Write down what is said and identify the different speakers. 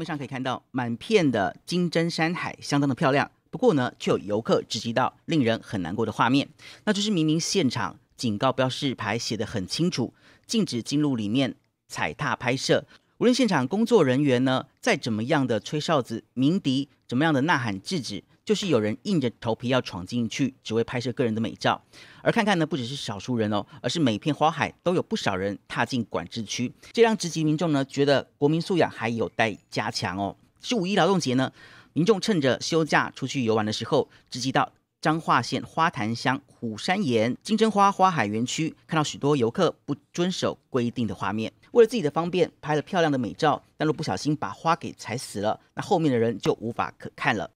Speaker 1: 面上可以看到满片的金针山海，相当的漂亮。不过呢，却有游客直击到令人很难过的画面。那就是明明现场警告标示牌写得很清楚，禁止进入里面踩踏拍摄。无论现场工作人员呢再怎么样的吹哨子、鸣笛、怎么样的呐喊制止。就是有人硬着头皮要闯进去，只为拍摄个人的美照。而看看呢，不只是少数人哦，而是每片花海都有不少人踏进管制区，这让直击民众呢觉得国民素养还有待加强哦。是五一劳动节呢，民众趁着休假出去游玩的时候，直击到彰化县花坛乡虎山岩金针花花海园区，看到许多游客不遵守规定的画面，为了自己的方便拍了漂亮的美照，但若不小心把花给踩死了，那后面的人就无法可看了。